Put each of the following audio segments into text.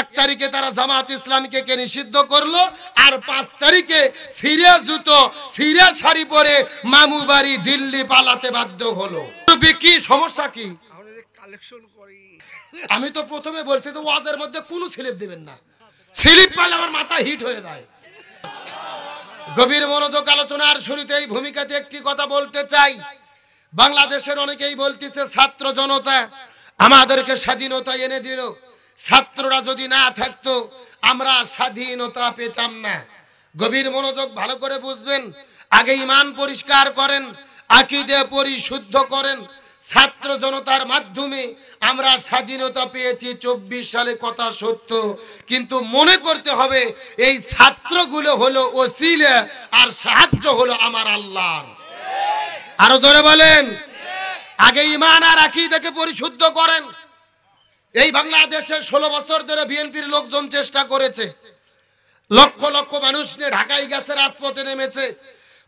এক তারিখে তারা জামাত ইসলামকে কে নিষিদ্ধ করলো আর পাঁচ তারিখে সিরিয়া জুতো সিরিয়া শাড়ি পরে মামু বাড়ি দিল্লি পালাতে বাধ্য হলো কি সমস্যা কি আমি তো প্রথমে বলছি তো ওয়াজের মধ্যে কোন স্লিপ দিবেন না স্লিপ পালে আমার মাথা হিট হয়ে যায় গভীর মনোযোগ আলোচনার শুরুতে এই ভূমিকাতে একটি কথা বলতে চাই বাংলাদেশের অনেকেই বলতেছে ছাত্র জনতা আমাদেরকে স্বাধীনতা এনে দিল ছাত্ররা যদি না থাকতো আমরা স্বাধীনতা পেতাম না গভীর মনোযোগ ভালো করে বুঝবেন আগে ইমান পরিষ্কার করেন আকিদে পরিশুদ্ধ করেন ছাত্র জনতার মাধ্যমে আমরা স্বাধীনতা পেয়েছি চব্বিশ সালে কথা সত্য কিন্তু মনে করতে হবে এই ছাত্রগুলো হলো ওসিলে আর সাহায্য হলো আমার আল্লাহর আরো জোরে বলেন আগে ইমান আর আকিদাকে পরিশুদ্ধ করেন এই বাংলাদেশে ষোলো বছর ধরে বিএনপির লোকজন চেষ্টা করেছে লক্ষ লক্ষ মানুষ নিয়ে ঢাকায় গেছে রাজপথে নেমেছে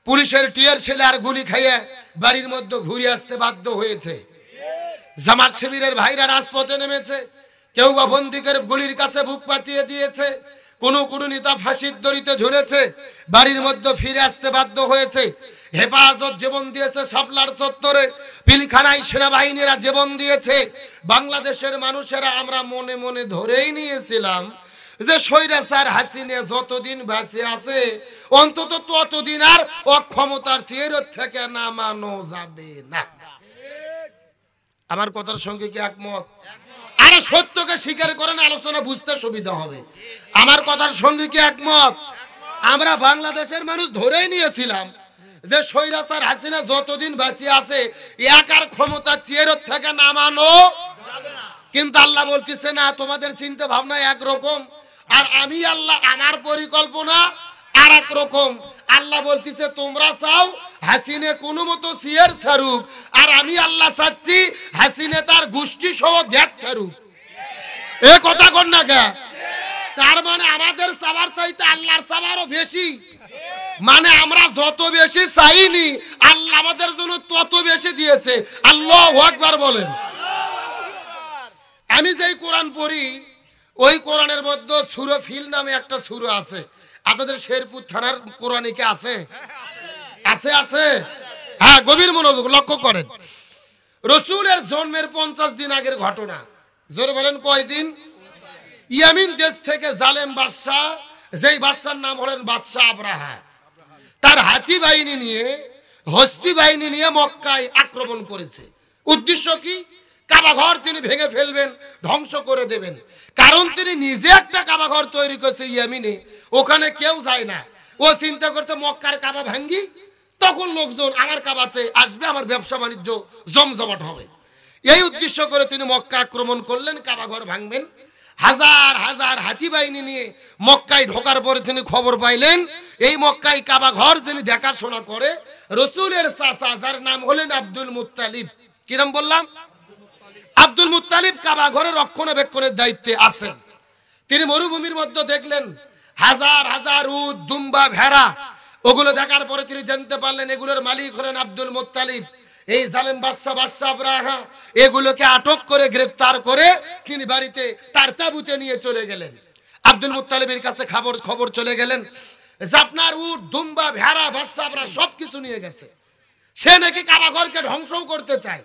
পুলিশের টিয়ার ছেলে আর গুলি খাইয়ে বাড়ির মধ্যে ঘুরে আসতে বাধ্য হয়েছে জামাত শিবিরের ভাইরা রাজপথে নেমেছে কেউ বা বন্দিকের গুলির কাছে বুক পাতিয়ে দিয়েছে কোনো কোনো নেতা ফাঁসির দড়িতে ঝুলেছে বাড়ির মধ্যে ফিরে আসতে বাধ্য হয়েছে হেফাজত জীবন দিয়েছে সাপলার চত্বরে পিলখানায় সেনাবাহিনীরা জীবন দিয়েছে বাংলাদেশের মানুষেরা আমরা মনে মনে ধরেই নিয়েছিলাম যে স্বৈরাচার হাসিনে যতদিন বেঁচে আছে অন্তত ততদিন আর অক্ষমতার চেয়ের থেকে নামানো যাবে না আমার কথার সঙ্গে কি একমত আরে সত্যকে স্বীকার করেন আলোচনা বুঝতে সুবিধা হবে আমার কথার সঙ্গে কি একমত আমরা বাংলাদেশের মানুষ ধরেই নিয়েছিলাম যে স্বৈরাচার হাসিনা যতদিন বাঁচিয়ে আছে একার ক্ষমতা চেয়ারের থেকে নামানো কিন্তু আল্লাহ বলতেছে না তোমাদের চিন্তা ভাবনা একরকম আর আমি আল্লাহ আমার পরিকল্পনা আর রকম আল্লাহ বলতেছে তোমরা চাও হাসিনে কোনো মতো সিয়ার ছাড়ুক আর আমি আল্লাহ চাচ্ছি হাসিনে তার গোষ্ঠী সহ দেখ সারুক এ কথা কন না কে তার মানে আমাদের সাবার চাইতে আল্লাহর সাবারও বেশি মানে আমরা যত বেশি চাইনি আল্লাহ আমাদের জন্য তত বেশি দিয়েছে আল্লাহ একবার বলেন আমি যেই কোরআন পড়ি ওই কোরআনের মধ্যে সুর ফিল নামে একটা সুর আছে আপনাদের শেরপুর থানার কোরআনিকে আছে আছে আছে হ্যাঁ গভীর মনোযোগ লক্ষ্য করেন রসুলের জন্মের পঞ্চাশ দিন আগের ঘটনা জোরে বলেন কয়দিন ইয়ামিন দেশ থেকে জালেম বাদশাহ যেই বাদশার নাম হলেন বাদশাহ আব্রাহা তার হাতি বাহিনী নিয়ে হস্তি বাহিনী নিয়ে মক্কায় আক্রমণ করেছে উদ্দেশ্য কি কাবাঘর তিনি ভেঙে ফেলবেন ধ্বংস করে দেবেন কারণ তিনি নিজে একটা কাবাঘর তৈরি করেছে ইয়ামিনে ওখানে কেউ যায় না ও চিন্তা করছে মক্কার কাবা ভাঙ্গি তখন লোকজন আমার কাবাতে আসবে আমার ব্যবসা বাণিজ্য জমজমাট হবে এই উদ্দেশ্য করে তিনি মক্কা আক্রমণ করলেন কাবাঘর ভাঙবেন হাজার হাজার হাতি বাহিনী নিয়ে মক্কায় ঢোকার পরে তিনি খবর পাইলেন এই মক্কায় কাবা ঘর যিনি দেখাশোনা করে রসুলের চাচা যার নাম হলেন আব্দুল মুতালিব কিরম বললাম আব্দুল মুতালিব কাবা ঘরে রক্ষণাবেক্ষণের দায়িত্বে আছেন তিনি মরুভূমির মধ্যে দেখলেন হাজার হাজার উদ দুম্বা ভেড়া ওগুলো দেখার পরে তিনি জানতে পারলেন এগুলোর মালিক হলেন আব্দুল মুতালিব এই জালেম বাদশা বাদশা আবরাহা এগুলোকে আটক করে গ্রেফতার করে তিনি বাড়িতে তার তাবুতে নিয়ে চলে গেলেন আব্দুল মুতালিবের কাছে খবর খবর চলে গেলেন যে আপনার উট দুম্বা ভেড়া বাদশা আবরা সব কিছু নিয়ে গেছে সে নাকি কাবা ঘরকে ধ্বংস করতে চায়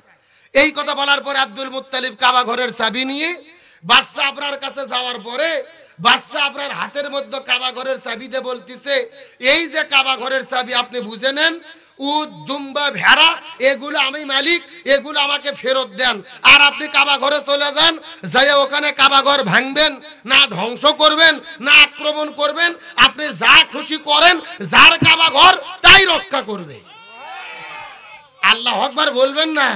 এই কথা বলার পর আব্দুল মুতালিব কাবা ঘরের চাবি নিয়ে বাদশা আবরার কাছে যাওয়ার পরে বাদশাহ আপনার হাতের মধ্যে কাবা ঘরের চাবিতে বলতেছে এই যে কাবা ঘরের চাবি আপনি বুঝে নেন উদ দুম্বা ভেড়া এগুলো আমি মালিক এগুলো আমাকে ফেরত দেন আর আপনি কাবা ঘরে চলে যান যাই ওখানে কাবা ঘর ভাঙবেন না ধ্বংস করবেন না আক্রমণ করবেন আপনি যা খুশি করেন যার কাবা ঘর তাই রক্ষা করবে আল্লাহ আকবার বলবেন না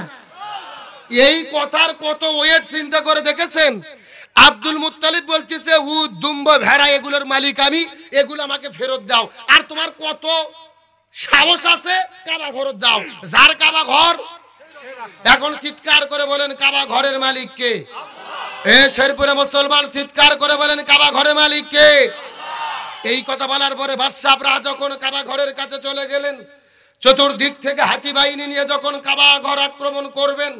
এই কথার কত ওয়েট চিন্তা করে দেখেছেন আব্দুল মুতালিব বলতেছে উদ দুম্বা ভেড়া এগুলোর মালিক আমি এগুলো আমাকে ফেরত দাও আর তোমার কত সাহস আছে কারা ঘর যাও যার কাবা ঘর এখন চিৎকার করে বলেন কাবা ঘরের মালিককে এ শেরপুরে মুসলমান চিৎকার করে বলেন কাবা ঘরের কে এই কথা বলার পরে বাদশাহরা যখন কাবা ঘরের কাছে চলে গেলেন চতুর্দিক থেকে হাতি বাহিনী নিয়ে যখন কাবা ঘর আক্রমণ করবেন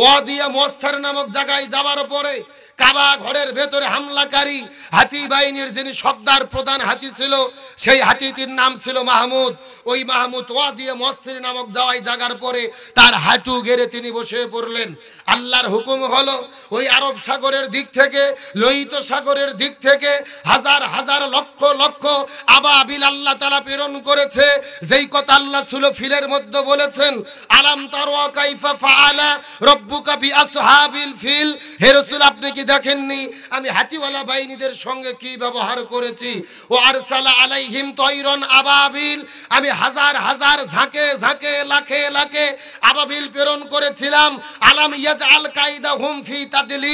ওয়াদিয়া মোসার নামক জায়গায় যাওয়ার পরে কাবা ঘরের ভেতরে হামলাকারী হাতি বাহিনীর যিনি সর্দার প্রধান হাতি ছিল সেই হাতিটির নাম ছিল মাহমুদ ওই মাহমুদ ওয়া দিয়ে মসির নামক যাওয়ায় জাগার পরে তার হাঁটু ঘেরে তিনি বসে পড়লেন আল্লাহর হুকুম হলো ওই আরব সাগরের দিক থেকে লোহিত সাগরের দিক থেকে হাজার হাজার লক্ষ লক্ষ আবা আবিল আল্লাহ তারা প্রেরণ করেছে যেই কথা আল্লাহ ছিল ফিলের মধ্যে বলেছেন আলাম তারওয়া কাইফা ফাআলা রব্বুকা বি আসহাবিল ফিল হে রাসূল আপনি কি দেখেননি আমি হাতিওয়ালা বাহিনীদের সঙ্গে কি ব্যবহার করেছি ও আরসালা আলাইহিম তৈরন আবাবিল আমি হাজার হাজার ঝাঁকে ঝাঁকে লাখে লাখে আবাবিল প্রেরণ করেছিলাম আলাম ইয়াজ আল কায়দা হুমফি তাদিল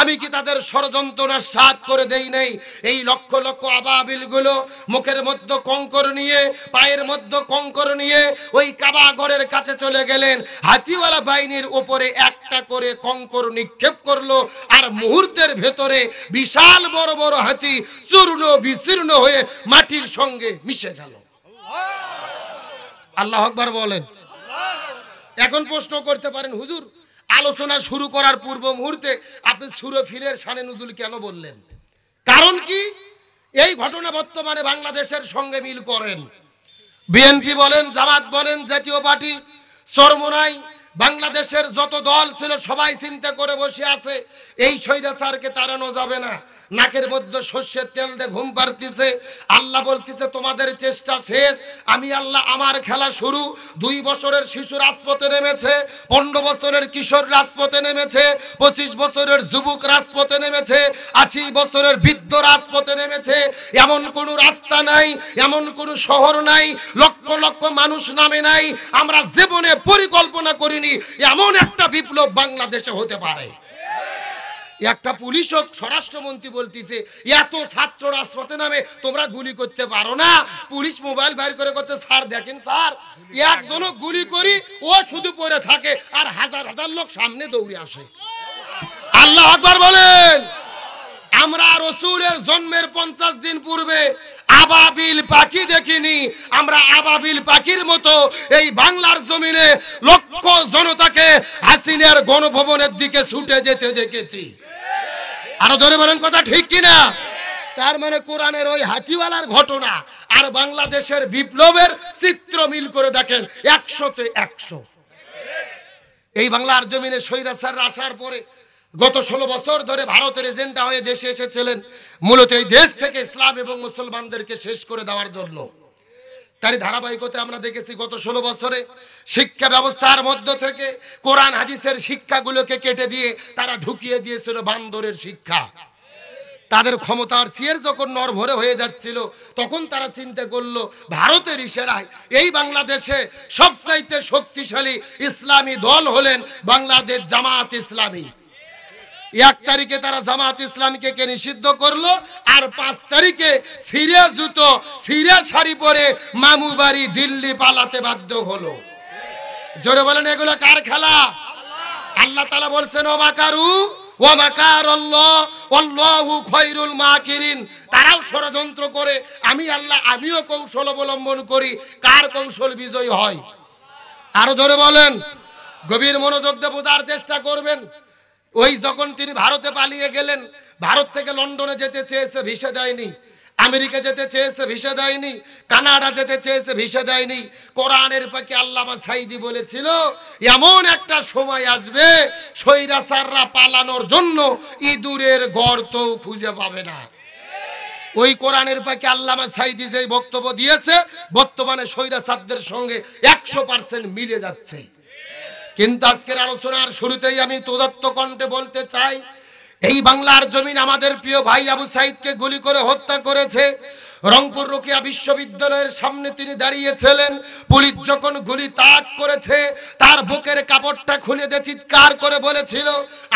আমি কি তাদের ষড়যন্ত্রণার সাথ করে দেই নাই এই লক্ষ লক্ষ আবাবিলগুলো মুখের মধ্যে কঙ্কর নিয়ে পায়ের মধ্যে কঙ্কর নিয়ে ওই কাবাগরের কাছে চলে গেলেন হাতিওয়ালা বাহিনীর উপরে একটা করে কঙ্কর নিক্ষেপ করলো আর মুহ মুহূর্তের ভেতরে বিশাল বড় বড় হাতি চূর্ণ বিচীর্ণ হয়ে মাটির সঙ্গে মিশে গেল আল্লাহ আকবর বলেন এখন প্রশ্ন করতে পারেন হুজুর আলোচনা শুরু করার পূর্ব মুহূর্তে আপনি সুরে ফিরের সানে নজুল কেন বললেন কারণ কি এই ঘটনা বর্তমানে বাংলাদেশের সঙ্গে মিল করেন বিএনপি বলেন জামাত বলেন জাতীয় পার্টি চরমনাই বাংলাদেশের যত দল ছিল সবাই চিন্তা করে বসে আছে এই স্যারকে তাড়ানো যাবে না নাকের মধ্যে সর্ষের তেল দিয়ে ঘুম পারতিছে আল্লাহ বলতিছে তোমাদের চেষ্টা শেষ আমি আল্লাহ আমার খেলা শুরু দুই বছরের শিশু রাজপথে নেমেছে পনেরো বছরের কিশোর রাজপথে নেমেছে পঁচিশ বছরের যুবক রাজপথে নেমেছে আশি বছরের বৃদ্ধ রাজপথে নেমেছে এমন কোন রাস্তা নাই এমন কোন শহর নাই লক্ষ লক্ষ মানুষ নামে নাই আমরা জীবনে পরিকল্পনা করিনি এমন একটা বিপ্লব বাংলাদেশে হতে পারে একটা পুলিশ হোক স্বরাষ্ট্রমন্ত্রী বলতেছে এত ছাত্র রাজপথে নামে তোমরা গুলি করতে পারো না পুলিশ মোবাইল বাইর করে করছে স্যার দেখেন স্যার একজন গুলি করি ও শুধু পরে থাকে আর হাজার হাজার লোক সামনে দৌড়ে আসে আল্লাহ আকবার বলেন আমরা রসুলের জন্মের পঞ্চাশ দিন পূর্বে আবাবিল পাখি দেখিনি আমরা আবাবিল পাখির মতো এই বাংলার জমিনে লক্ষ জনতাকে হাসিনের গণভবনের দিকে ছুটে যেতে দেখেছি আরো ধরে বলেন কথা ঠিক কিনা তার মানে কোরআনের ওই হাতিওয়ালার ঘটনা আর বাংলাদেশের বিপ্লবের চিত্র মিল করে দেখেন একশোতে একশো এই বাংলার জমিনে স্বৈরাচার আসার পরে গত ষোলো বছর ধরে ভারতের এজেন্ডা হয়ে দেশে এসেছিলেন মূলত এই দেশ থেকে ইসলাম এবং মুসলমানদেরকে শেষ করে দেওয়ার জন্য তারই ধারাবাহিকতা আমরা দেখেছি গত ষোলো বছরে শিক্ষা ব্যবস্থার মধ্য থেকে কোরআন হাদিসের শিক্ষাগুলোকে কেটে দিয়ে তারা ঢুকিয়ে দিয়েছিল বান্দরের শিক্ষা তাদের ক্ষমতার চেয়ের যখন নরভরে হয়ে যাচ্ছিল তখন তারা চিন্তা করলো ভারতের ইশারায় এই বাংলাদেশে সবচাইতে শক্তিশালী ইসলামী দল হলেন বাংলাদেশ জামাত ইসলামী এক তারিখে তারা জামাত ইসলামকে কে নিষিদ্ধ করলো আর পাঁচ তারিখে সিরিয়া জুতো সিরিয়া শাড়ি পরে মামু বাড়ি দিল্লি পালাতে বাধ্য হলো জোরে বলেন এগুলো কার খেলা আল্লাহ তালা বলছেন ও মাকারু তারাও ষড়যন্ত্র করে আমি আল্লাহ আমিও কৌশল অবলম্বন করি কার কৌশল বিজয় হয় আরো জোরে বলেন গভীর মনোযোগ দেবো চেষ্টা করবেন ওই যখন তিনি ভারতে পালিয়ে গেলেন ভারত থেকে লন্ডনে যেতে চেয়েছে ভিসা দেয়নি আমেরিকা যেতে চেয়েছে ভিসা দেয়নি কানাডা যেতে চেয়েছে ভিসা দেয়নি কোরআনের পাখি আল্লামা সাইদি বলেছিল এমন একটা সময় আসবে সৈরাসাররা পালানোর জন্য ইঁদুরের গর্ত খুঁজে পাবে না ওই কোরআনের পাখি আল্লামা সাইদি যে বক্তব্য দিয়েছে বর্তমানে সৈরাসারদের সঙ্গে একশো পার্সেন্ট মিলে যাচ্ছে কিন্তু আজকের আলোচনার শুরুতেই আমি তোদত্ত কণ্ঠে বলতে চাই এই বাংলার জমিন আমাদের প্রিয় ভাই আবু সাইদকে গুলি করে হত্যা করেছে রংপুর রোকিয়া বিশ্ববিদ্যালয়ের সামনে তিনি দাঁড়িয়েছিলেন পুলিশ যখন গুলি তাক করেছে তার বুকের কাপড়টা খুলে দিয়ে চিৎকার করে বলেছিল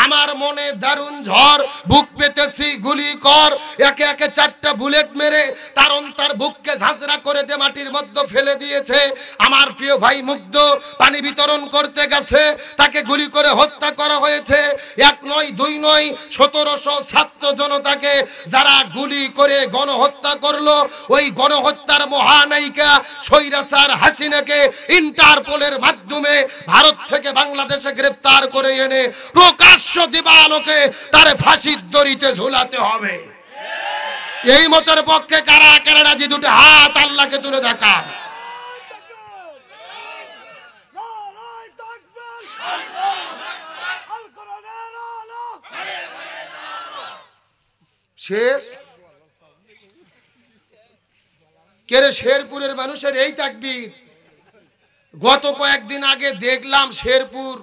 আমার মনে দারুণ ঝড় বুক পেতেছি গুলি কর একে একে চারটা বুলেট মেরে তার তার বুককে ঝাঁঝরা করে দিয়ে মাটির মধ্যে ফেলে দিয়েছে আমার প্রিয় ভাই মুগ্ধ পানি বিতরণ করতে গেছে তাকে গুলি করে হত্যা করা হয়েছে এক নয় দুই নয় সতেরোশো ছাত্র জনতাকে যারা গুলি করে গণহত্যা করলো ওই গণহত্যার মহানায়িকা স্বৈরাচার হাসিনাকে ইন্টারপোলের মাধ্যমে ভারত থেকে বাংলাদেশে গ্রেপ্তার করে এনে প্রকাশ্য দিবালোকে তার ফাঁসির দড়িতে ঝুলাতে হবে এই মতের পক্ষে কারা কারা রাজি দুটো হাত আল্লাহকে তুলে দেখান শেষ কেরে শেরপুরের মানুষের এই তাকবির গত কয়েকদিন আগে দেখলাম শেরপুর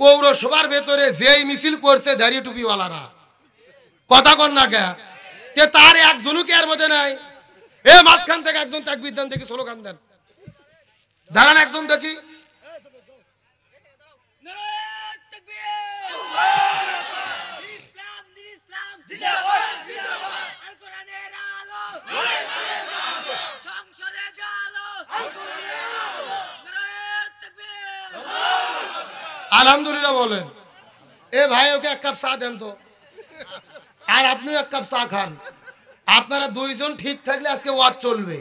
পৌরসভার ভেতরে যেই মিছিল করছে দাড়ি টুপিওয়ালারা কথা কর না কে যে তার এক জনুকে আর মধ্যে নাই এ মাঝখান থেকে একজন তাকবির দেন দেখি স্লোগান দেন দাঁড়ান একজন দেখি জিন্দাবাদ আলহামদুলিল্লাহ বলেন এ ভাই ওকে এক কাপ চা দেন তো আর আপনিও এক কাপ চা খান আপনারা দুইজন ঠিক থাকলে আজকে ওয়াজ চলবে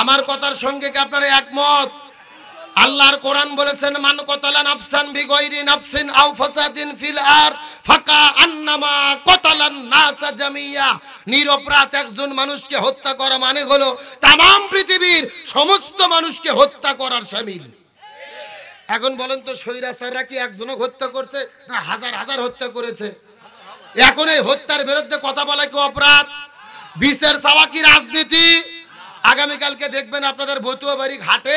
আমার কথার সঙ্গে কি আপনারা একমত আল্লাহর কোরআন বলেছেন মান কতালা নাফসান গয়রি নাফসিন আও ফাসাদিন ফিল আর ফাকা আন্নামা কতালান নাস জামিয়া নিরপরাধ একজন মানুষকে হত্যা করা মানে হলো তাম পৃথিবীর সমস্ত মানুষকে হত্যা করার শামিল এখন বলেন তো স্বৈরাচাররা কি একজনক হত্যা করছে না হাজার হাজার হত্যা করেছে এখন এই হত্যার বিরুদ্ধে কথা বলা কি অপরাধ বিশের চাওয়া কি রাজনীতি আগামীকালকে দেখবেন আপনাদের ভতুয়া বাড়ি ঘাটে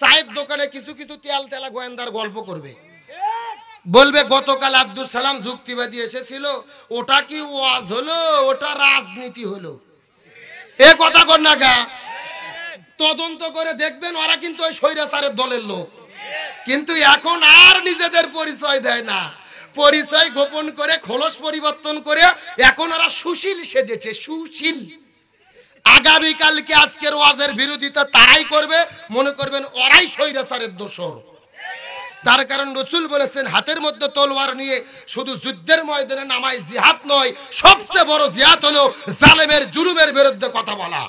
চায়ের দোকানে কিছু কিছু তেল তেলা গোয়েন্দার গল্প করবে বলবে গতকাল আব্দুল সালাম যুক্তিবাদী এসেছিল ওটা কি ওয়াজ হলো ওটা রাজনীতি হলো এ কথা কর না গা তদন্ত করে দেখবেন ওরা কিন্তু ওই স্বৈরাচারের দলের লোক কিন্তু এখন আর নিজেদের পরিচয় দেয় না পরিচয় গোপন করে খোলস পরিবর্তন করে এখন ওরা সুশীল সেজেছে সুশীল আগামীকালকে আজকের ওয়াজের বিরোধিতা তারাই করবে মনে করবেন ওরাই স্বৈরাচারের দোষর তার কারণ রসুল বলেছেন হাতের মধ্যে তলোয়ার নিয়ে শুধু যুদ্ধের ময়দানে নামায় জিহাদ নয় সবচেয়ে বড় জিহাদ হলো জালেমের জুলুমের বিরুদ্ধে কথা বলা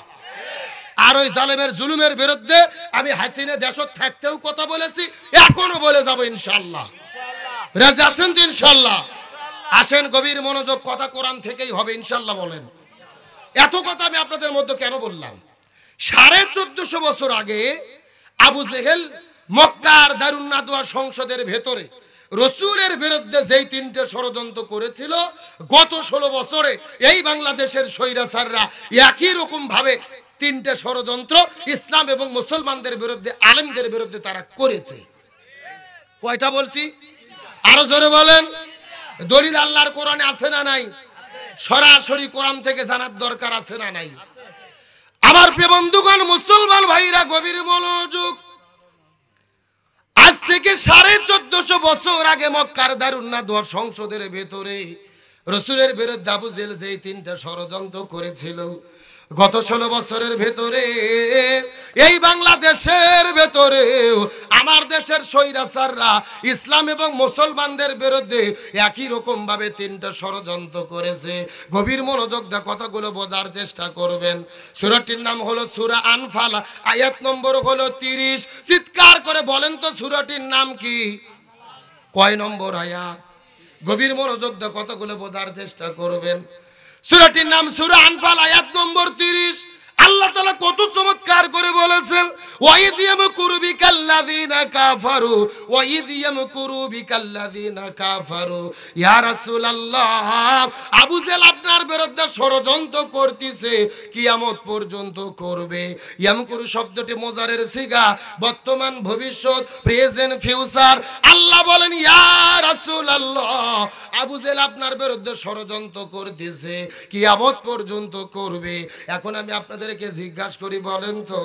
আর ওই জালেমের জুলুমের বিরুদ্ধে আমি হাসিনে দেশ থাকতেও কথা বলেছি এখনো বলে যাবো ইনশাল্লাহ রাজা আসেন তো ইনশাল্লাহ আসেন গভীর মনোযোগ কথা কোরআন থেকেই হবে ইনশাল্লাহ বলেন এত কথা আমি আপনাদের মধ্যে কেন বললাম সাড়ে চোদ্দশো বছর আগে আবু জেহেল মক্কার দারুন্নাদুয়া সংসদের ভেতরে রসুলের বিরুদ্ধে যেই তিনটে ষড়যন্ত্র করেছিল গত ষোলো বছরে এই বাংলাদেশের স্বৈরাচাররা একই রকম ভাবে তিনটা ষড়যন্ত্র ইসলাম এবং মুসলমানদের বিরুদ্ধে আলেমদের বিরুদ্ধে তারা করেছে কয়টা বলছি আরো জোরে বলেন দলিল আল্লাহর কোরআনে আছে না নাই সরাসরি কোরআন থেকে জানার দরকার আছে না নাই আমার প্রিয় বন্ধুগণ মুসলমান ভাইরা গভীর মনোযোগ আজ থেকে সাড়ে চোদ্দশো বছর আগে মক্কার দারুন্না দোয়ার সংসদের ভেতরে রসুলের বিরুদ্ধে আবু জেল যে তিনটা ষড়যন্ত্র করেছিল গত ষোলো বছরের ভেতরে এই বাংলাদেশের ভেতরে আমার দেশের স্বৈরাচাররা ইসলাম এবং মুসলমানদের বিরুদ্ধে একই রকমভাবে তিনটা ষড়যন্ত্র করেছে গভীর মনোযোগ দা কথাগুলো বোঝার চেষ্টা করবেন সুরাটির নাম হলো সুরা আনফাল আয়াত নম্বর হলো তিরিশ চিৎকার করে বলেন তো সুরাটির নাম কি কয় নম্বর আয়াত গভীর মনোযোগ দা কথাগুলো বোঝার চেষ্টা করবেন সুরাটির নাম সুরা আনফাল আয়াত নম্বর তিরিশ আল্লাহ তালা কত চমৎকার করে وإذ يمكر بك الذين كفروا وإذ আবু জেল আপনার বিরুদ্ধে ষড়যন্ত্র করতেছে কিয়ামত পর্যন্ত করবে ইয়ামকুরু শব্দটি সিগা বর্তমান ভবিষ্যৎ প্রেজেন্ট ফিউচার আল্লাহ বলেন ইয়া রাসূল আল্লাহ আবু জেল আপনার বিরুদ্ধে ষড়যন্ত্র করতেছে কিয়ামত পর্যন্ত করবে এখন আমি আপনাদেরকে জিজ্ঞাসা করি বলেন তো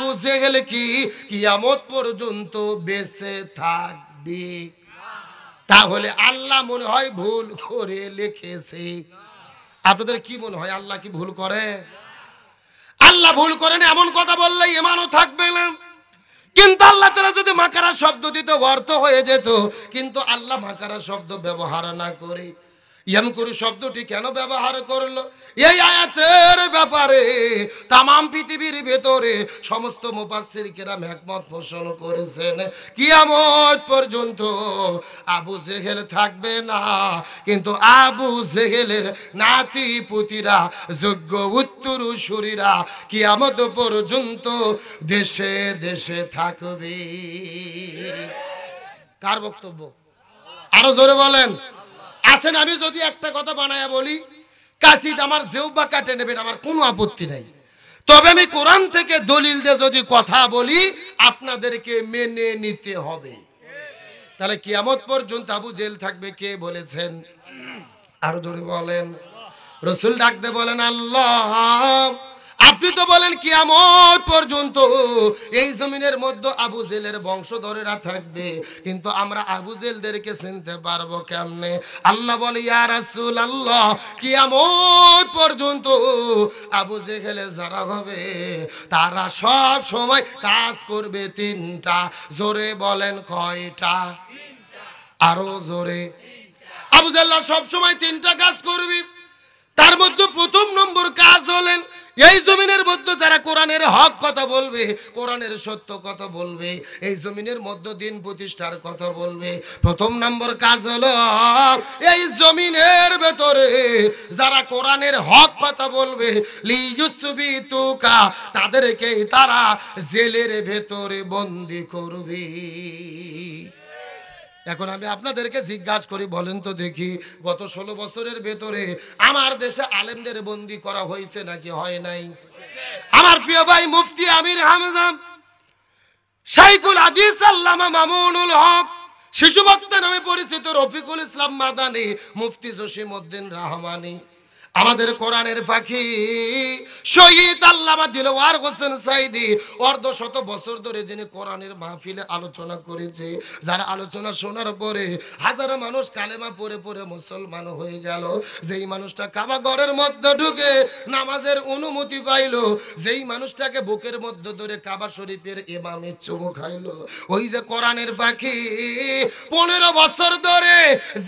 বুঝে গেলে কি কিয়ামত পর্যন্ত বেঁচে থাকবি তাহলে আল্লাহ মনে হয় ভুল করে লিখেছে আপনাদের কি মনে হয় আল্লাহ কি ভুল করে আল্লাহ ভুল করেন এমন কথা বললে ইমানও থাকবে না কিন্তু আল্লাহ তারা যদি মাকারা শব্দ দিত অর্থ হয়ে যেত কিন্তু আল্লাহ মাকারা শব্দ ব্যবহার না করে ইয়ামকুরু শব্দটি কেন ব্যবহার করলো এই আয়াতের ব্যাপারে তামাম পৃথিবীর ভেতরে সমস্ত মুপাসির কেরাম একমত পোষণ করেছেন কিয়ামত পর্যন্ত আবু জেহেল থাকবে না কিন্তু আবু জেহেলের নাতি পুতিরা যোগ্য সুরীরা কিয়ামত পর্যন্ত দেশে দেশে থাকবে কার বক্তব্য আরো জোরে বলেন আসেন আচ্ছা, আমি যদি একটা কথা বানায়া বলি কাশিদ আমার জেউবা কাটে নেবেন আমার কোনো আপত্তি নাই তবে আমি কোরআন থেকে দলিল দিয়ে যদি কথা বলি আপনাদেরকে মেনে নিতে হবে তাহলে কিয়ামত পর্যন্ত আবু জেল থাকবে কে বলেছেন আরো ধরে বলেন রসুল ডাকতে বলেন আল্লাহ আপনি তো বলেন কিয়ামত পর্যন্ত এই জমিনের মধ্যে আবু জেলের বংশধরেরা থাকবে কিন্তু আমরা আবু জেলদেরকে চিনতে পারবো কেমনে আল্লাহ বলে ইয়া রাসূল আল্লাহ কিয়ামত পর্যন্ত আবু জেহেলে যারা হবে তারা সব সময় কাজ করবে তিনটা জোরে বলেন কয়টা আরো জোরে আবু জেল্লা সব সময় তিনটা কাজ করবি তার মধ্যে প্রথম নম্বর কাজ হলেন এই জমিনের মধ্যে যারা কোরআনের হক কথা বলবে কোরআনের সত্য কথা বলবে এই জমিনের মধ্যে দিন প্রতিষ্ঠার কথা বলবে প্রথম নম্বর কাজ হলো এই জমিনের ভেতরে যারা কোরআনের হক কথা বলবে লিজুসবি তুকা তাদেরকে তারা জেলের ভেতরে বন্দি করবে এখন আমি আপনাদেরকে জিজ্ঞাসা করি বলেন তো দেখি গত ষোলো বছরের ভেতরে আমার দেশে আলেমদের বন্দি করা হয়েছে নাকি হয় নাই আমার প্রিয় ভাই মুফতি আমির হামজাম শাইকুল আদিস আল্লামা মামুনুল হক শিশু বক্তা নামে পরিচিত রফিকুল ইসলাম মাদানি মুফতি জসিম উদ্দিন রাহমানি আমাদের কোরআনের পাখি শহীদ আল্লামা দিলওয়ার হোসেন সাইদি অর্ধশত বছর ধরে যিনি কোরআনের মাহফিলে আলোচনা করেছে যারা আলোচনা শোনার পরে হাজারো মানুষ কালেমা পরে পরে মুসলমান হয়ে গেল যেই মানুষটা কাবা ঘরের মধ্যে ঢুকে নামাজের অনুমতি পাইল যেই মানুষটাকে বুকের মধ্যে ধরে কাবা শরীফের এমামের চুমু খাইল ওই যে কোরআনের পাখি পনেরো বছর ধরে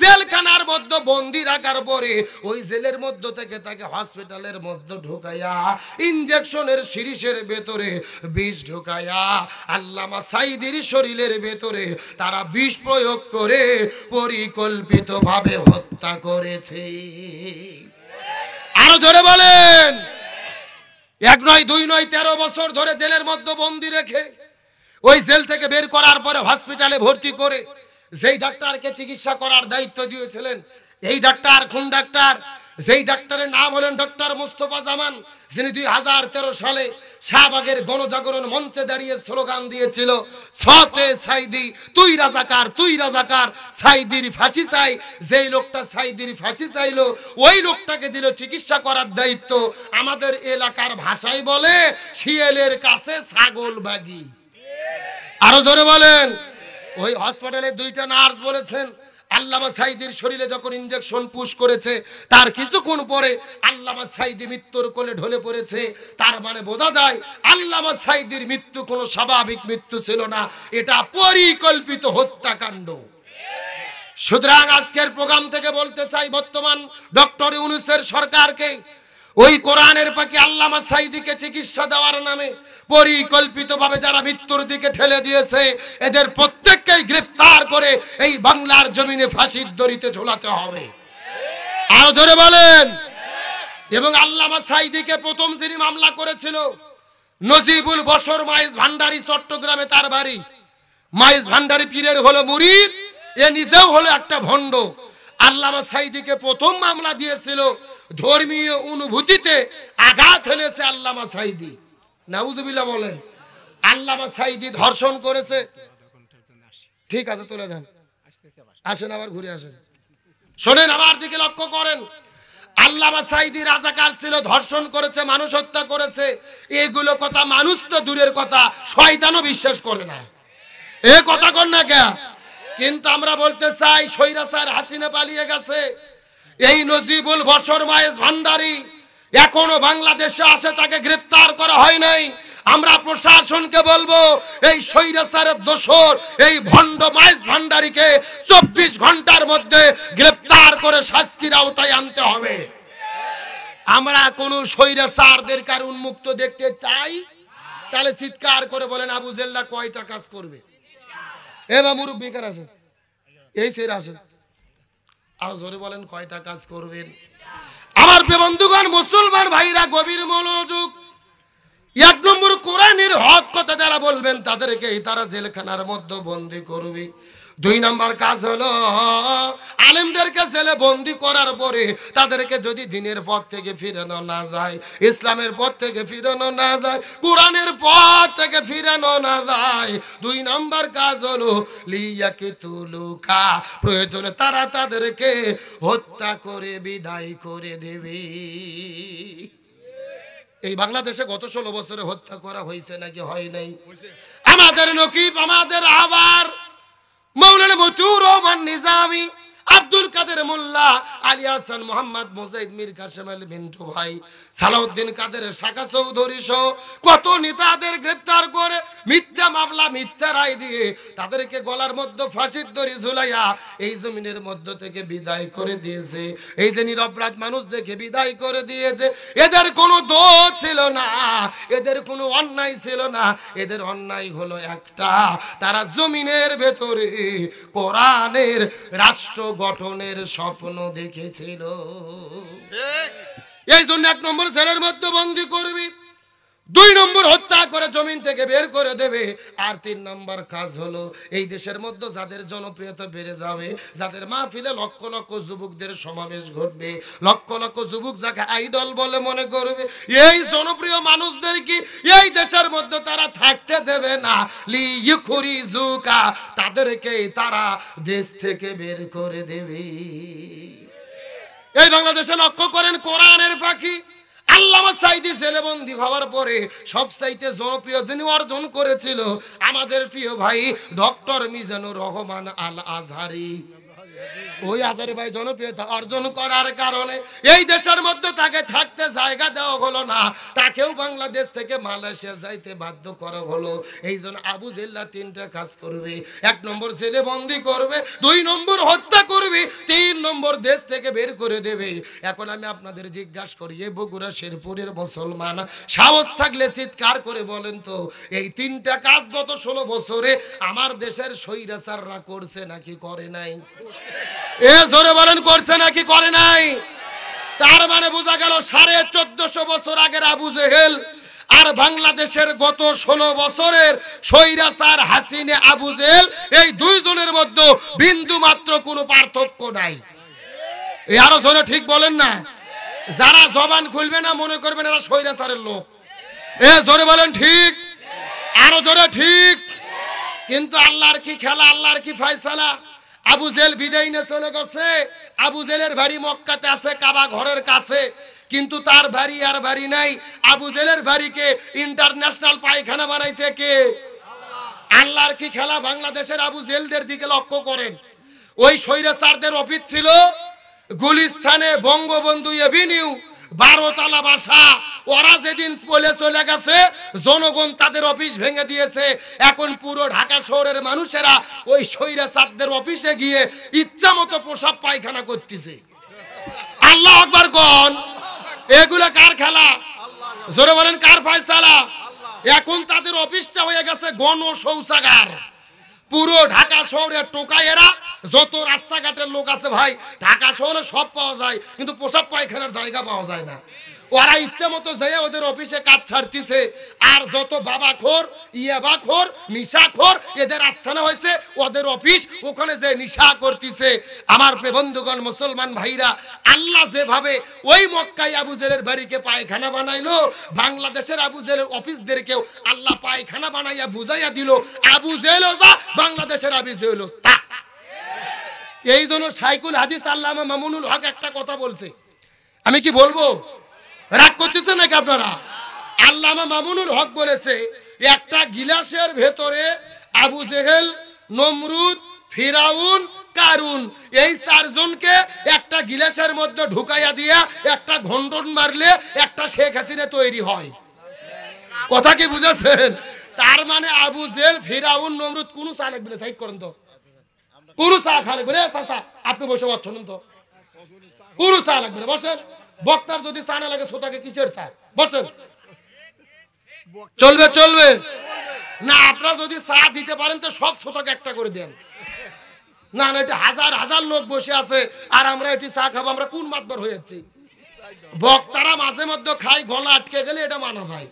জেলখানার মধ্যে বন্দি রাখার পরে ওই জেলের মধ্যে থেকে তাকে হসপিটালের মধ্যে ঢুকাইয়া ইনজেকশনের শিরিষের ভেতরে বিষ ঢুকাইয়া আল্লামা সাইদির শরীরের ভেতরে তারা বিষ প্রয়োগ করে পরিকল্পিতভাবে হত্যা করেছে আরো ধরে বলেন এক নয় দুই নয় তেরো বছর ধরে জেলের মধ্যে বন্দি রেখে ওই জেল থেকে বের করার পরে হসপিটালে ভর্তি করে যেই ডাক্তারকে চিকিৎসা করার দায়িত্ব দিয়েছিলেন এই ডাক্তার খুন ডাক্তার যেই ডাক্তারের নাম হলেন ডক্টর মুস্তফা জামান যিনি দুই হাজার তেরো সালে শাহবাগের গণজাগরণ মঞ্চে দাঁড়িয়ে স্লোগান দিয়েছিল সফে সাইদি তুই রাজাকার তুই রাজাকার সাইদির ফাঁসি চাই যেই লোকটা সাইদির ফাঁসি চাইল ওই লোকটাকে দিল চিকিৎসা করার দায়িত্ব আমাদের এলাকার ভাষায় বলে শিয়েলের কাছে ছাগল বাগি আরো জোরে বলেন ওই হসপিটালে দুইটা নার্স বলেছেন আল্লামা সাইদির শরীরে যখন ইঞ্জেকশন পুশ করেছে তার কিছুক্ষণ পরে আল্লামা সাইদি মৃত্যুর কোলে ঢলে পড়েছে তার মানে বোঝা যায় আল্লামা সাইদির মৃত্যু কোনো স্বাভাবিক মৃত্যু ছিল না এটা পরিকল্পিত হত্যাকাণ্ড সুতরাং আজকের প্রোগ্রাম থেকে বলতে চাই বর্তমান ডক্টর ইউনুসের সরকারকে ওই কোরআনের পাখি আল্লামা সাইদিকে চিকিৎসা দেওয়ার নামে পরিকল্পিতভাবে যারা মৃত্যুর দিকে ঠেলে দিয়েছে এদের প্রত্যেককেই গ্রেফতার করে এই বাংলার জমিনে ফাঁসির দড়িতে ঝোলাতে হবে আরো ধরে বলেন এবং আল্লামা সাইদিকে প্রথম যিনি মামলা করেছিল নজিবুল বসর মাইজ ভান্ডারি চট্টগ্রামে তার বাড়ি মাইজ ভান্ডারি পীরের হলো মুরিদ এ নিজেও হলো একটা ভণ্ড আল্লামা সাইদিকে প্রথম মামলা দিয়েছিল ধর্মীয় অনুভূতিতে আঘাত হেনেছে আল্লামা সাইদি নাউজুবিল্লা বলেন আল্লামা সাইদি ধর্ষণ করেছে ঠিক আছে চলে যান আসেন আবার ঘুরে আসেন শোনেন আমার দিকে লক্ষ্য করেন আল্লামা সাইদি রাজাকার ছিল ধর্ষণ করেছে মানুষ হত্যা করেছে এগুলো কথা মানুষ তো দূরের কথা শয়তানও বিশ্বাস করে না এ কথা কর না কেন কিন্তু আমরা বলতে চাই সৈরাসার হাসিনা পালিয়ে গেছে এই নজিবুল বসর মায়েস ভান্ডারী এখনো বাংলাদেশে আসে তাকে গ্রেপ্তার করা হয় নাই আমরা প্রশাসনকে বলবো এই স্বৈরাচারের দোষর এই ভণ্ড মাইস ভান্ডারিকে চব্বিশ ঘন্টার মধ্যে গ্রেপ্তার করে শাস্তির আওতায় আনতে হবে আমরা কোনো সৈরাসারদের কার উন্মুক্ত দেখতে চাই তাহলে চিৎকার করে বলেন আবু জেল্লা কয়টা কাজ করবে এবার মুরব্বীকার আছে এই সের আছে আর জোরে বলেন কয়টা কাজ করবেন আমার বন্ধুগণ মুসলমান ভাইরা গভীর মনোযোগ এক নম্বর কোরআনের হক কথা যারা বলবেন তাদেরকে তারা জেলখানার মধ্যে বন্দি করবি দুই নাম্বার কাজ হলো আলেমদেরকে জেলে বন্দি করার পরে তাদেরকে যদি দিনের পথ থেকে ফিরানো না যায় ইসলামের পথ থেকে ফিরানো না যায় কোরআনের পথ থেকে ফিরানো না যায় দুই নাম্বার কাজ হলো লিয়া কি তুলুকা প্রয়োজনে তারা তাদেরকে হত্যা করে বিদায় করে দেবে এই বাংলাদেশে গত ষোলো বছরে হত্যা করা হয়েছে নাকি হয় নাই আমাদের নকিব আমাদের আবার মৌলানা বতুর রহমান নিজামি আব্দুল কাদের মোল্লা আলী হাসান মোহাম্মদ মোজাইদ মীর কাশেম আলী মিন্টু ভাই সালাউদ্দিন কাদের শাখা চৌধুরী সহ কত নেতাদের গ্রেপ্তার করে মিথ্যা মামলা মিথ্যা রায় দিয়ে তাদেরকে গলার মধ্যে ফাঁসির দড়ি ঝুলাইয়া এই জমিনের মধ্য থেকে বিদায় করে দিয়েছে এই যে নিরপরাধ মানুষ দেখে বিদায় করে দিয়েছে এদের কোনো দোষ ছিল না এদের কোনো অন্যায় ছিল না এদের অন্যায় হলো একটা তারা জমিনের ভেতরে কোরআনের রাষ্ট্র গঠনের স্বপ্ন দেখে রেখেছিল এই জন্য এক নম্বর সেলের মধ্যে বন্দি করবি দুই নম্বর হত্যা করে জমিন থেকে বের করে দেবে আর তিন নম্বর কাজ হলো এই দেশের মধ্যে যাদের জনপ্রিয়তা বেড়ে যাবে যাদের মা ফিলে লক্ষ লক্ষ যুবকদের সমাবেশ ঘটবে লক্ষ লক্ষ যুবক যাকে আইডল বলে মনে করবে এই জনপ্রিয় মানুষদের কি এই দেশের মধ্যে তারা থাকতে দেবে না লিখুরি জুকা তাদেরকে তারা দেশ থেকে বের করে দেবে এই বাংলাদেশে লক্ষ্য করেন কোরআনের পাখি পরে জনপ্রিয় অর্জন করেছিল আমাদের প্রিয় ভাই ডক্টর মিজানুর রহমান আল আজহারি ওই হাজারি ভাই জনপ্রিয়তা অর্জন করার কারণে এই দেশের মধ্যে তাকে থাকতে জায়গা দেওয়া হলো না তাকেও বাংলাদেশ থেকে মালয়েশিয়া যাইতে বাধ্য করা হলো এই জন্য আবু জেল্লা তিনটা কাজ করবে এক নম্বর জেলে বন্দি করবে দুই নম্বর হত্যা করবে তিন নম্বর দেশ থেকে বের করে দেবে এখন আমি আপনাদের জিজ্ঞাসা করি এ বগুড়া শেরপুরের মুসলমান সাহস থাকলে চিৎকার করে বলেন তো এই তিনটা কাজ গত ষোলো বছরে আমার দেশের স্বৈরাচাররা করছে নাকি করে নাই এ জোরে বলেন করছে নাকি করে নাই তার মানে বোঝা গেল সাড়ে চোদ্দশো বছর আগের আবু জেহেল আর বাংলাদেশের গত ষোলো বছরের সৈরাসার হাসিনে আবু জেহেল এই দুইজনের মধ্যে বিন্দু মাত্র কোনো পার্থক্য নাই আরো জোরে ঠিক বলেন না যারা জবান খুলবে না মনে করবেন এরা সৈরাসারের লোক এ জোরে বলেন ঠিক আরো জোরে ঠিক কিন্তু আল্লাহর কি খেলা আল্লাহর কি ফায়সালা আবু জেল বিদায় নিয়ে চলে গেছে আবু জেলের বাড়ি মক্কাতে আছে কাবা ঘরের কাছে কিন্তু তার বাড়ি আর বাড়ি নাই আবু জেলের বাড়িকে ইন্টারন্যাশনাল পায়খানা বানাইছে কে আল্লাহর কি খেলা বাংলাদেশের আবু জেলদের দিকে লক্ষ্য করেন ওই স্বৈরাচারদের অফিস ছিল গুলিস্থানে বঙ্গবন্ধু এভিনিউ বারোতলা বাসা ওরা যেদিন বলে চলে গেছে জনগণ তাদের অফিস ভেঙে দিয়েছে এখন পুরো ঢাকা শহরের মানুষেরা ওই সৈরা সাতদের অফিসে গিয়ে ইচ্ছা মতো প্রসাব পায়খানা করতেছে আল্লাহ আকবর গণ এগুলো কার খেলা জোরে বলেন কার ফয়সালা এখন তাদের অফিসটা হয়ে গেছে গণ শৌচাগার পুরো ঢাকা শহরে টোকাইয়েরা যত রাস্তাঘাটের লোক আছে ভাই ঢাকা শহরে সব পাওয়া যায় কিন্তু পোশাক পায়খানার জায়গা পাওয়া যায় না ওরা ইচ্ছে মতো যাইয়া ওদের অফিসে কাজ ছাড়তিছে আর যত বাবা খোর ইয়াবা খোর নিশা খোর এদের আস্থানা হয়েছে ওদের অফিস ওখানে যে নিশা করতেছে আমার বন্ধুগণ মুসলমান ভাইরা আল্লাহ যেভাবে ওই মক্কায় আবুজেলের বাড়িকে পায়খানা বানাইলো বাংলাদেশের আবুজেলের অফিসদেরকেও আল্লাহ পায়খানা বানাইয়া বুঝাইয়া দিল আবু জেল যা বাংলাদেশের আবুজেল তা এই জন্য সাইকুল হাদিস আল্লাহ মামুনুল হক একটা কথা বলছে আমি কি বলবো রাগ করতেছেন নাকি আপনারা আল্লামা মামুনুর হক বলেছে একটা গিলাসের ভেতরে আবু জেহেল নমরুদ ফিরাউন কারুন এই চারজনকে একটা গিলাসের মধ্যে ঢুকাইয়া দিয়া একটা ঘন্টন মারলে একটা শেখ হাসিনা তৈরি হয় কথা কি বুঝেছেন তার মানে আবু জেল ফিরাউন নমরুদ কোন চা লাগবে সাইড করেন তো কোন চা খালে বলে আপনি বসে পাচ্ছেন তো কোন চা লাগবে বসেন বক্তার যদি চানা লাগে শ্রোতাকে কিসের চায় বসেন চলবে চলবে না আপনারা যদি চা দিতে পারেন তো সব শ্রোতাকে একটা করে দেন না না এটা হাজার হাজার লোক বসে আছে আর আমরা এটি চা খাবো আমরা কোন মাতবার হয়ে যাচ্ছি বক্তারা মাঝে মধ্যে খাই গলা আটকে গেলে এটা মানা ভাই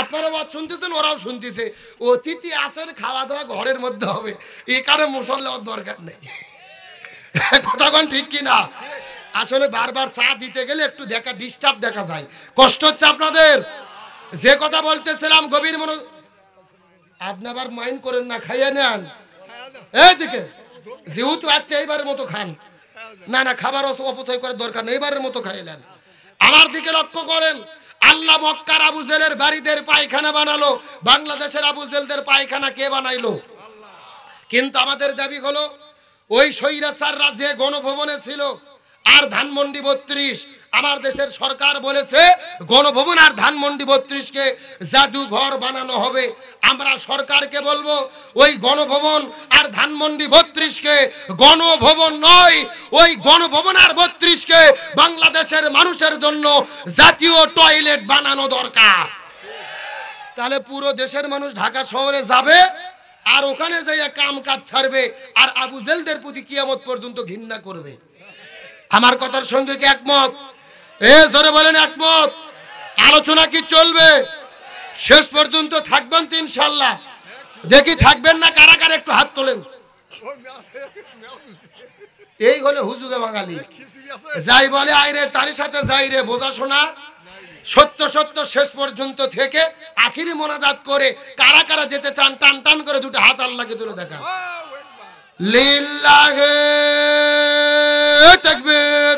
আপনারা আবার শুনতেছেন ওরাও শুনতেছে অতিথি আসেন খাওয়া দাওয়া ঘরের মধ্যে হবে এ কারণে মুসল দরকার নেই কথা ঠিক কিনা আসলে বারবার চা দিতে গেলে একটু দেখা ডিস্টার্ব দেখা যায় কষ্ট হচ্ছে আপনাদের যে কথা বলতেছিলাম গভীর মনো আপনি আবার মাইন্ড করেন না খাইয়ে নেন এইদিকে যেহেতু আছে এইবারের মতো খান না না খাবার অপচয় করার দরকার নেই এবারের মতো নেন আমার দিকে লক্ষ্য করেন আল্লাহ মক্কার আবু জেলের বাড়িদের পায়খানা বানালো বাংলাদেশের আবু জেলদের পায়খানা কে বানাইলো কিন্তু আমাদের দাবি হলো ওই সৈরা সাররা যে গণভবনে ছিল আর ধানমন্ডি বত্রিশ আমার দেশের সরকার বলেছে গণভবন আর ধানমন্ডি বত্রিশকে জাদুঘর বানানো হবে আমরা সরকারকে বলবো ওই গণভবন আর ধানমন্ডি বত্রিশকে গণভবন নয় ওই গণভবন আর বত্রিশকে বাংলাদেশের মানুষের জন্য জাতীয় টয়লেট বানানো দরকার তাহলে পুরো দেশের মানুষ ঢাকা শহরে যাবে আর ওখানে যাইয়া কাম কাজ ছাড়বে আর আবু জেলদের প্রতি কিয়ামত পর্যন্ত ঘৃণা করবে আমার কথার সঙ্গে কি একমত এ ধরে বলেন একমত আলোচনা কি চলবে শেষ পর্যন্ত থাকবেন তো ইনশাল্লাহ দেখি থাকবেন না কারা কারা একটু হাত তোলেন এই হলো হুজুগে বাঙালি যাই বলে আইরে তারই সাথে যাই রে বোঝাশোনা সত্য সত্য শেষ পর্যন্ত থেকে আখিরি মোনাজাত করে কারা কারা যেতে চান টান টান করে দুটো হাত আল্লাহকে তুলে দেখান লিল্লাহে তাকবীর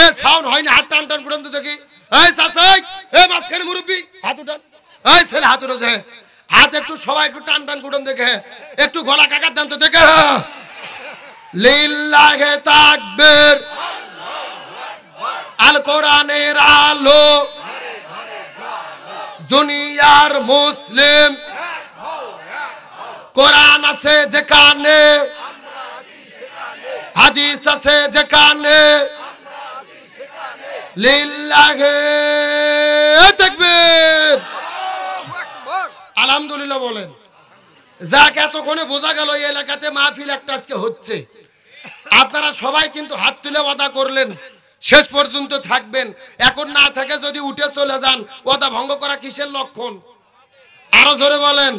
এ সাউন্ড হয় না হাত টান টান পর্যন্ত দেখি এই সাসাই এ মাসখানে মুরব্বি হাত উঠান এই ছেলে হাত উঠেছে হাত একটু সবাই একটু টান টান কুটন দেখে একটু গলা কাকার দান তো দেখে লিল্লাহে তাকবীর আল কোরআনের আলো দুনিয়ার মুসলিম কোরআন আছে যেখানে হাদিস আছে যেখানে লিল্লাহে দেখবেন আলহামদুলিল্লাহ বলেন যাক এতক্ষণে বোঝা গেল এই এলাকাতে মাহফিল একটা আজকে হচ্ছে আপনারা সবাই কিন্তু হাত তুলে ওয়াদা করলেন শেষ পর্যন্ত থাকবেন এখন না থাকে যদি উঠে চলে যান ওয়াদা ভঙ্গ করা কিসের লক্ষণ আরো জোরে বলেন